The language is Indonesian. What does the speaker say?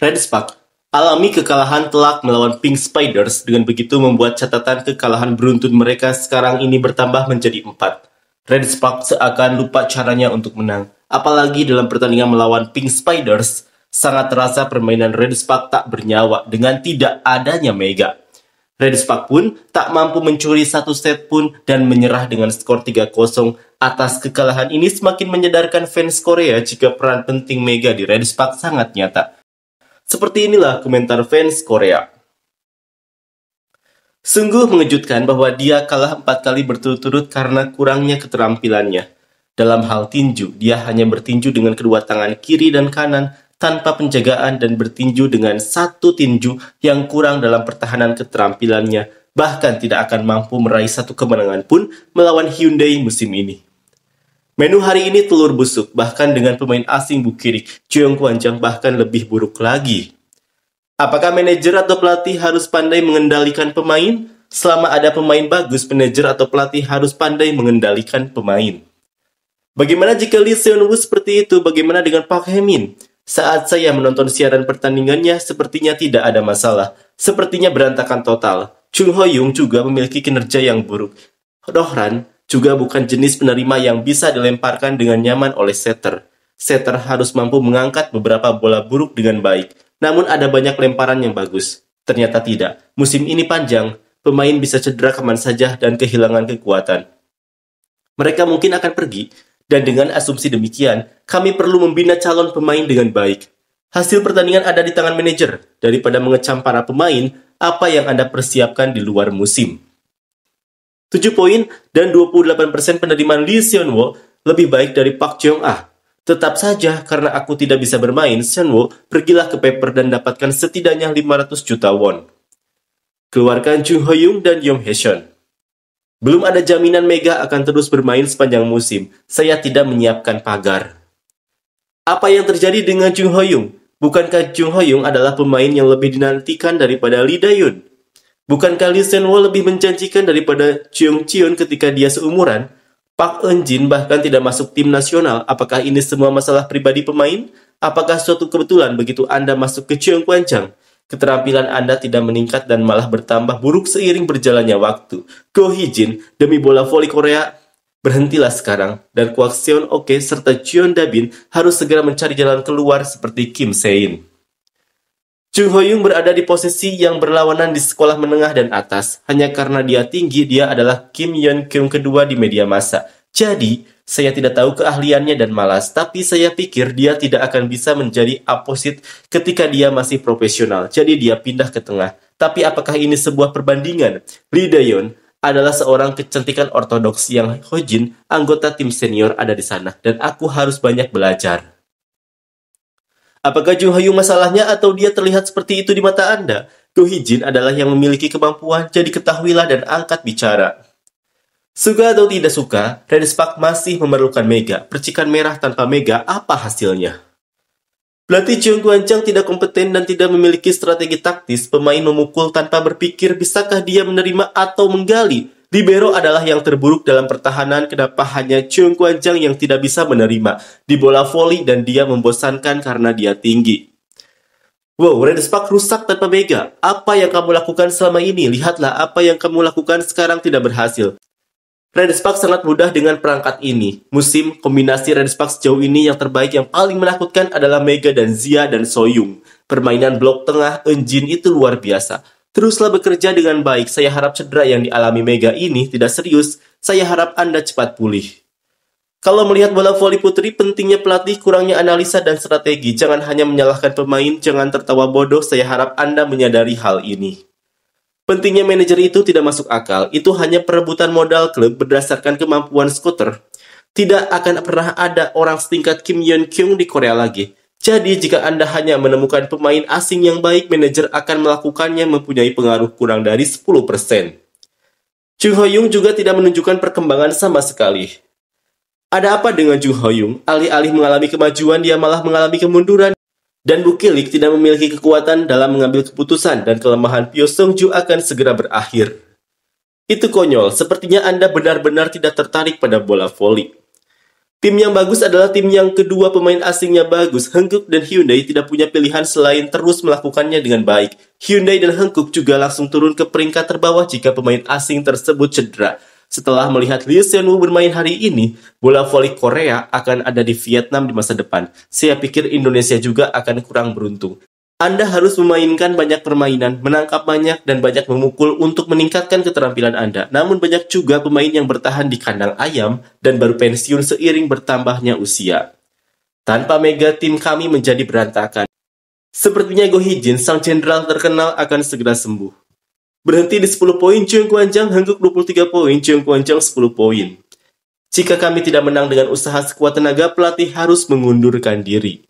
Red Spark alami kekalahan telak melawan Pink Spiders dengan begitu membuat catatan kekalahan beruntun mereka sekarang ini bertambah menjadi 4. Red Spark seakan lupa caranya untuk menang. Apalagi dalam pertandingan melawan Pink Spiders, sangat terasa permainan Red Spark tak bernyawa dengan tidak adanya Mega. Red Spark pun tak mampu mencuri satu set pun dan menyerah dengan skor 3-0. Atas kekalahan ini semakin menyadarkan fans Korea jika peran penting Mega di Red Spark sangat nyata seperti inilah komentar fans Korea. Sungguh mengejutkan bahwa dia kalah empat kali berturut-turut karena kurangnya keterampilannya. Dalam hal tinju, dia hanya bertinju dengan kedua tangan kiri dan kanan tanpa penjagaan dan bertinju dengan satu tinju yang kurang dalam pertahanan keterampilannya, bahkan tidak akan mampu meraih satu kemenangan pun melawan Hyundai musim ini. Menu hari ini telur busuk, bahkan dengan pemain asing Bukiri, Cheong Kwan Chang bahkan lebih buruk lagi. Apakah manajer atau pelatih harus pandai mengendalikan pemain? Selama ada pemain bagus, manajer atau pelatih harus pandai mengendalikan pemain. Bagaimana jika Lee Seon Woo seperti itu? Bagaimana dengan Park Hemin? Saat saya menonton siaran pertandingannya, sepertinya tidak ada masalah. Sepertinya berantakan total. Chung Ho Yung juga memiliki kinerja yang buruk. Dohran juga bukan jenis penerima yang bisa dilemparkan dengan nyaman oleh setter. Setter harus mampu mengangkat beberapa bola buruk dengan baik, namun ada banyak lemparan yang bagus. Ternyata tidak. Musim ini panjang, pemain bisa cedera kapan saja dan kehilangan kekuatan. Mereka mungkin akan pergi, dan dengan asumsi demikian, kami perlu membina calon pemain dengan baik. Hasil pertandingan ada di tangan manajer, daripada mengecam para pemain apa yang Anda persiapkan di luar musim. 7 poin dan 28% penerimaan Lee Seon Wo lebih baik dari Park Jong Ah. Tetap saja, karena aku tidak bisa bermain, Seon Wo pergilah ke paper dan dapatkan setidaknya 500 juta won. Keluarkan Jung Ho Young dan Yong Hye Seon. Belum ada jaminan Mega akan terus bermain sepanjang musim. Saya tidak menyiapkan pagar. Apa yang terjadi dengan Jung Ho Young? Bukankah Jung Ho Young adalah pemain yang lebih dinantikan daripada Lee Dayun? Bukankah Lee Sen Woo lebih menjanjikan daripada Cheong Cheon ketika dia seumuran? Park Eun Jin bahkan tidak masuk tim nasional. Apakah ini semua masalah pribadi pemain? Apakah suatu kebetulan begitu Anda masuk ke Cheung Kwanjang? Keterampilan Anda tidak meningkat dan malah bertambah buruk seiring berjalannya waktu. Go Hee Jin, demi bola voli Korea, berhentilah sekarang. Dan Kwak Seon Oke serta Cheon Dabin harus segera mencari jalan keluar seperti Kim Sein. Chung Ho-yung berada di posisi yang berlawanan di sekolah menengah dan atas. Hanya karena dia tinggi, dia adalah Kim Yeon Kyung kedua di media massa. Jadi, saya tidak tahu keahliannya dan malas, tapi saya pikir dia tidak akan bisa menjadi aposit ketika dia masih profesional. Jadi dia pindah ke tengah. Tapi apakah ini sebuah perbandingan? Lee Dayon adalah seorang kecantikan ortodoks yang Hojin, anggota tim senior ada di sana, dan aku harus banyak belajar. Apakah Junhayu masalahnya atau dia terlihat seperti itu di mata Anda? Gohijin adalah yang memiliki kemampuan, jadi ketahuilah dan angkat bicara. Suka atau tidak suka, Redis Park masih memerlukan Mega. Percikan merah tanpa Mega, apa hasilnya? Pelatih Cheong Guancang tidak kompeten dan tidak memiliki strategi taktis. Pemain memukul tanpa berpikir, bisakah dia menerima atau menggali? Libero adalah yang terburuk dalam pertahanan kenapa hanya Chung Kwan Chang yang tidak bisa menerima di bola voli dan dia membosankan karena dia tinggi. Wow, Red Spark rusak tanpa Mega. Apa yang kamu lakukan selama ini? Lihatlah apa yang kamu lakukan sekarang tidak berhasil. Red Spark sangat mudah dengan perangkat ini. Musim, kombinasi Red Spark sejauh ini yang terbaik yang paling menakutkan adalah Mega dan Zia dan Soyung. Permainan blok tengah, Enjin itu luar biasa. Teruslah bekerja dengan baik. Saya harap cedera yang dialami Mega ini tidak serius. Saya harap Anda cepat pulih. Kalau melihat bola voli putri, pentingnya pelatih, kurangnya analisa dan strategi. Jangan hanya menyalahkan pemain, jangan tertawa bodoh. Saya harap Anda menyadari hal ini. Pentingnya manajer itu tidak masuk akal. Itu hanya perebutan modal klub berdasarkan kemampuan skuter. Tidak akan pernah ada orang setingkat Kim Yeon Kyung di Korea lagi. Jadi jika Anda hanya menemukan pemain asing yang baik, manajer akan melakukannya mempunyai pengaruh kurang dari 10%. Chu Hoyung juga tidak menunjukkan perkembangan sama sekali. Ada apa dengan Chu Hoyung? Alih-alih mengalami kemajuan, dia malah mengalami kemunduran. Dan Bukilik tidak memiliki kekuatan dalam mengambil keputusan dan kelemahan Pyo Song Ju akan segera berakhir. Itu konyol, sepertinya Anda benar-benar tidak tertarik pada bola volley. Tim yang bagus adalah tim yang kedua pemain asingnya bagus. Hengkuk dan Hyundai tidak punya pilihan selain terus melakukannya dengan baik. Hyundai dan Hengkuk juga langsung turun ke peringkat terbawah jika pemain asing tersebut cedera. Setelah melihat Lee Seon Woo bermain hari ini, bola voli Korea akan ada di Vietnam di masa depan. Saya pikir Indonesia juga akan kurang beruntung. Anda harus memainkan banyak permainan, menangkap banyak dan banyak memukul untuk meningkatkan keterampilan Anda. Namun banyak juga pemain yang bertahan di kandang ayam dan baru pensiun seiring bertambahnya usia. Tanpa Mega, tim kami menjadi berantakan. Sepertinya Go Hijin, sang jenderal terkenal akan segera sembuh. Berhenti di 10 poin, Chiang Kuanjang hengkuk 23 poin, Chiang Kuanjang 10 poin. Jika kami tidak menang dengan usaha sekuat tenaga, pelatih harus mengundurkan diri.